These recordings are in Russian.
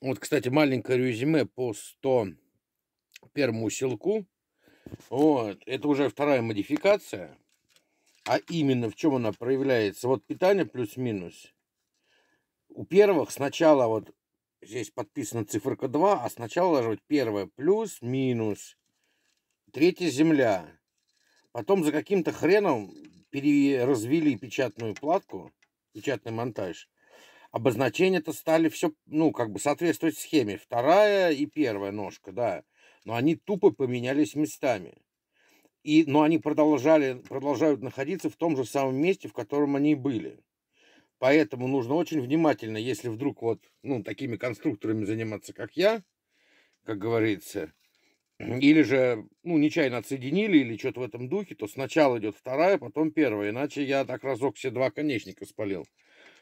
Вот, кстати, маленькое резюме по 101 селку. Вот, это уже вторая модификация. А именно в чем она проявляется? Вот питание плюс-минус. У первых сначала вот здесь подписана циферка 2, а сначала должно быть первое плюс-минус. Третья земля. Потом за каким-то хреном переразвели печатную платку, печатный монтаж обозначения-то стали все, ну, как бы соответствовать схеме. Вторая и первая ножка, да. Но они тупо поменялись местами. И, но они продолжали, продолжают находиться в том же самом месте, в котором они были. Поэтому нужно очень внимательно, если вдруг вот ну, такими конструкторами заниматься, как я, как говорится, или же ну, нечаянно отсоединили или что-то в этом духе, то сначала идет вторая, потом первая. Иначе я так разок все два конечника спалил.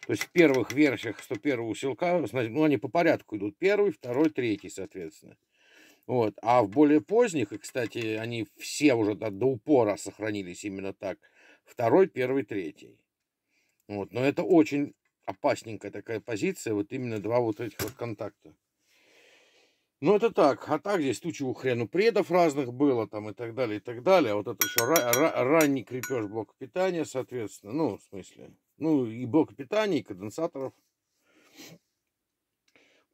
То есть в первых версиях 101 усилка, ну, они по порядку идут. Первый, второй, третий, соответственно. Вот. А в более поздних, и, кстати, они все уже до, до упора сохранились именно так. Второй, первый, третий. Вот. Но это очень опасненькая такая позиция. Вот именно два вот этих вот контакта. Ну, это так. А так здесь тучу хрену предов разных было там и так далее, и так далее. А вот это еще ра ра ранний крепеж блока питания, соответственно. Ну, в смысле, ну, и блока питания, и конденсаторов.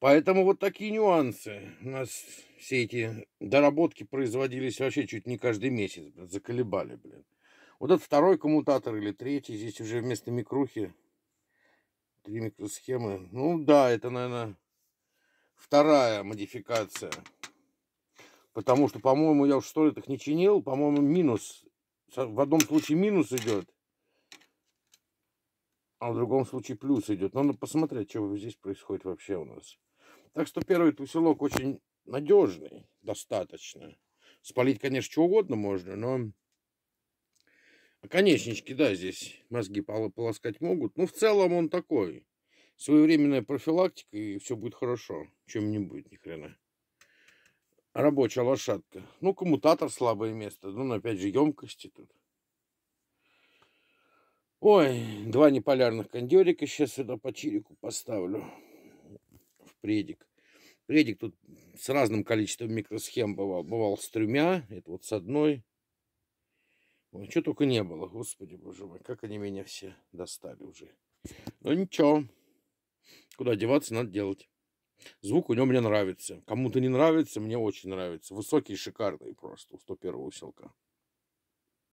Поэтому вот такие нюансы. У нас все эти доработки производились вообще чуть не каждый месяц. Блин, заколебали, блин. Вот этот второй коммутатор или третий. Здесь уже вместо микрухи три микросхемы. Ну да, это, наверное, вторая модификация. Потому что, по-моему, я уж столь их не чинил. По-моему, минус. В одном случае минус идет а в другом случае плюс идет. Надо ну, посмотреть, что здесь происходит вообще у нас. Так что первый туселок очень надежный, достаточно. Спалить, конечно, что угодно можно, но конечнички, да, здесь мозги полоскать могут. Но ну, в целом он такой. Своевременная профилактика, и все будет хорошо. Чем не будет ни хрена. Рабочая лошадка. Ну, коммутатор слабое место. Ну, опять же, емкости тут. Ой, два неполярных кондерика сейчас сюда по чирику поставлю. В предик. Предик тут с разным количеством микросхем бывал. Бывал с тремя, это вот с одной. Ой, что только не было, господи боже мой, как они меня все достали уже. Но ну ничего, куда деваться, надо делать. Звук у него мне нравится. Кому-то не нравится, мне очень нравится. Высокий, шикарный просто у 101-го селка.